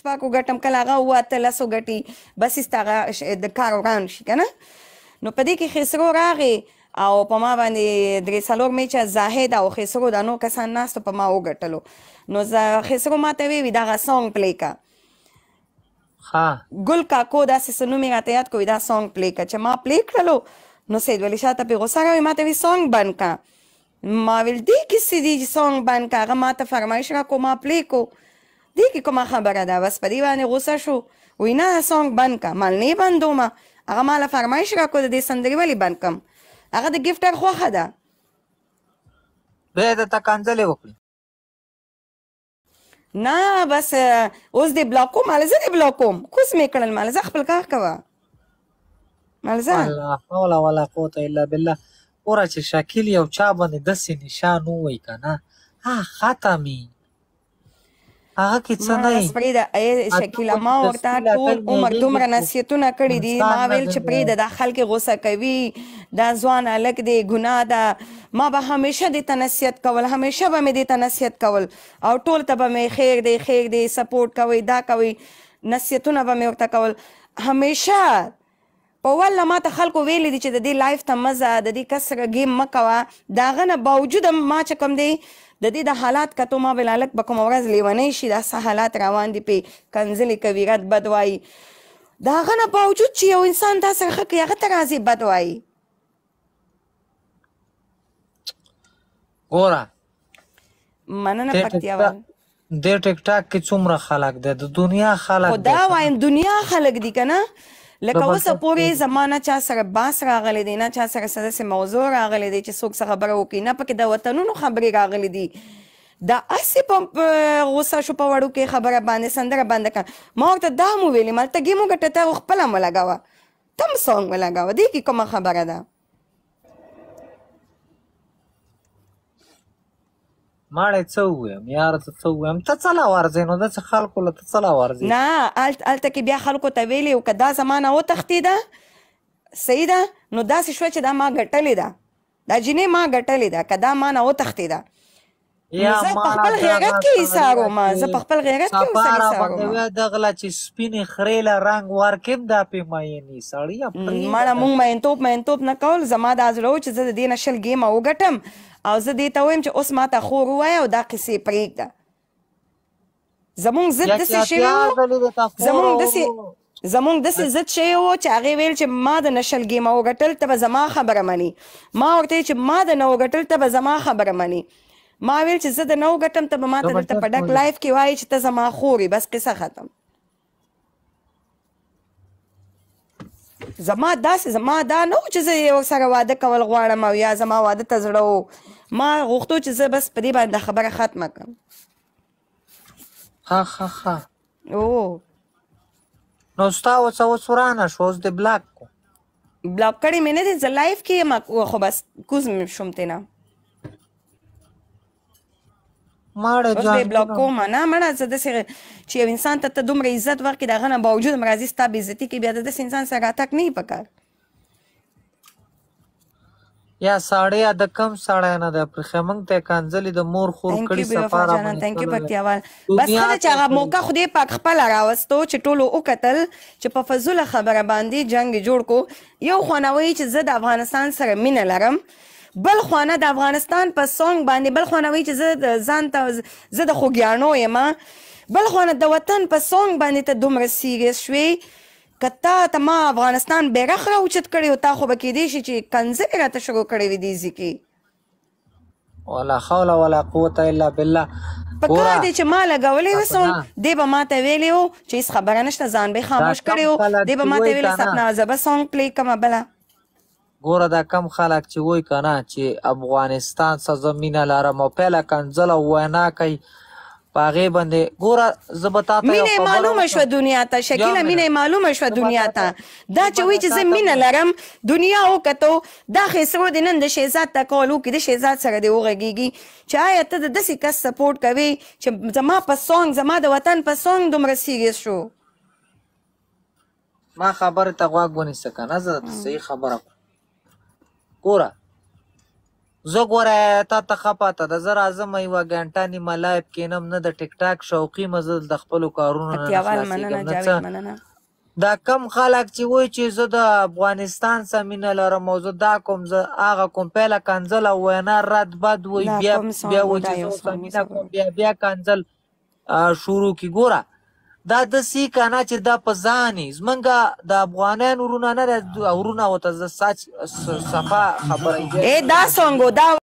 شپږ وګټم کله هغه اووه اتلس وګټي بس ایسته هغه د کار وران شي که نه نو په دې کې خسرو راغې او په ما باندې درې څلور میچه زاهد او خسرو دا نو کسان ناستو په ما وګټلو نو خسرو ما ته ویي دغه سانګ پلی کا ګل کاکو داسې څه نوم یې راته یاد کوي دا سانګ پلی کا چې ما پلی کړلو نو سید ولي شاه ته پې غوسه راوي ما ته ویي سانګ بند کا ما ویل دې کیسې دي چې سانګ بند کا هغه ما ته فرمایش را کو ما پلی کو دی کې کومه خبره ده بس په دې باندې غوسه شو وینا سونګ بند کا مال نه بندوم هغه مال فرمایش را کو د دې سندري ولی بند کم هغه د گیفټر خوخه ده به ته تکانځلې وکړي نه بس اوس دې بلاکو مال زه دې بلاکوم کوس مې کړل مال زه خپل کار کوه مال زه لا حول ولا قوت الا بالله اورا چې شکیل یو چا باندې دسې نشان وای کنه ها ختمي هغه کې څه نه سپریدا ای شکیل ما ورته ټول عمر دومره نصیحتونه کړې دي ما ویل چې پرې د خلک غوسه کوي دا ځوان الګ دی ګناه ده ما به همیشه د تنسیت کول همیشه به مې د تنسیت کول او ټول ته به مې خیر دی خیر دی سپورټ کوي دا کوي نصیحتونه به مې ورته کول همیشه په ول ما ته خلکو ویل دي چې د دې لایف ته مزه د دې کسره گیم مکوا دا غنه باوجود ما چې کوم دی د دې د حالات کته ما بلالک بکوم ورځ لیونی شي دا سه حالات روان دي په کنزلی کویرت بدوای دا غنه باوجود چې یو انسان دا سره خکې هغه ته راځي بدوای ګوره مننه پکتیا وایي د ټیک ټاک کې څومره خلک ده د دنیا خلک خدا وایم دنیا خلک دي کنه لکه اوس پورې زمانہ چا سره باس راغلی دی نه چا سره سداسې موضوع راغلی دی چې څوک څه خبره وکړي نه پکې د وطنونو خبرې راغلی دي دا اسې په غوسه شو په وړو کې خبره باندې سندره باندې کړه ما ورته دا مو ویلې مالته ګیمو ګټه ته خپله ملګاوه تم سونګ ملګاوه دی کې کومه خبره ده ماړې څه ویم یار ته څه ویم ته چلا ورځې نو د خلکو له ته چلا ورځې نه الته الته کې بیا خلکو ته ویلې او کدا زمانہ و تختیدا سیدا نو داسې شو چې دا ما غټلې ده دا جنې ما غټلې ده کدا ما نه و تختیدا یا زه په خپل غیرت کې ایثار وم زه په خپل غیرت کې اوسه ایثار وم دغلا چې سپینې خړېله رنگ ورکم دا په مینې سړیا مړه مونږ مې توپ مې توپ نه کول زما د ازلو چې زه د دې نشل گیم او غټم او زه دې ته وایم چې اوس ماته خور وای او دا قصې پرېږده زمونږ ضد داسې شی زمونږ داسې زمونږ داسې ضد شی و چې هغې ویل چې ما د نشل ګیمه وګټل ته به زما خبره مني ما ورته چې ما د نه وګټل ته به زما خبره مني ما ویل چې زه د نو غټم ته ما ته دلته په ډک لایف کې وای چې ته زما خوري بس قصه ختم زما داسې زما دا نه و چې زه یو سره واده کول غواړم او یا زما واده ته زړه و ما غوښتو چې زه بس په دې باندې خبره ختمه کړم ها ها ها او نو ستا اوس اوس ورانه شو اوس دې بلاک کو بلاک کړی مې نه دی زه لایف کې یم خو بس کوز شوم تینا مړه جان بلاک کوم نه مړه زه د چې یو انسان ته ته دومره عزت ورکړي دغه نه باوجود مرضی ستا بې عزتي کوي بیا د داسې انسان سره راتګ نه پکار یا ساړی د کم ساړی نه ده پر خمنګ ته کانځلې د مور خور کړي سفاره باندې ټانکی پکتیاوال بس خدای چې هغه موقع خدای پاک خپل راوستو چې ټولو او قتل چې په فزول خبره باندې جنگ جوړ کو یو خنوي چې زه د افغانستان سره مين لرم بل خوانه د افغانستان په سونګ باندې بل خوانه وی چې زه ځان ته زه د خوګیانو یم بل خوانه د وطن په سونګ باندې ته دومره سیریس شوې کتا ته ما افغانستان بیرغ را اوچت کړی او تا خو به کېدی شي چې کنځه راته شروع کړی وي دی ځکه ولا حول ولا قوت الا بالله پکار دی چې ما لګولې وسول دی به ما ته ویلې وو چې هیڅ خبره نشته ځان به خاموش کړي وو دی به ما ته ویلې سپنا زبه سونګ پلی کومه بله ګوره دا کم خلک چې وای کنه چې افغانستان سره مینه لرم او پهلا کنځله وینا کوي پاغه باندې ګوره زبتا ته مینه معلومه شو دنیا ته شکیله مینه معلومه شو دنیا ته دا چې وی چې زه مینه لرم دنیا او کتو دا خسرو د نن د شهزاد تکولو کې د شهزاد سره دی وغږیږي چې آیا ته د دسي کس سپورټ کوي چې زما په سونګ زما د وطن په سونګ دومره سیریس شو ما خبره ته غواګونی سکنه زه د صحیح خبره ګوره زه ګوره تا ته ښه پاته ده زه راځم یوه ګنټه نیمه لایب کښېنم نه د ټیک ټاک شوقي مه زه د خپلو کارونو نه دا کم خلک چې وایي چې زه د افغانستان سره مینه لرم او زه دا کوم زه هغه کوم پهله کنځل او وینا رد بد وایي بیا بیا وایي چې زه مینه کوم بیا بیا کنځل شروع کي ګوره دا د سی کانا چې دا په ځانې زمونږه د افغانان ورونه نه ورونه او ته ساج صفا خبره ای دا سونګو دا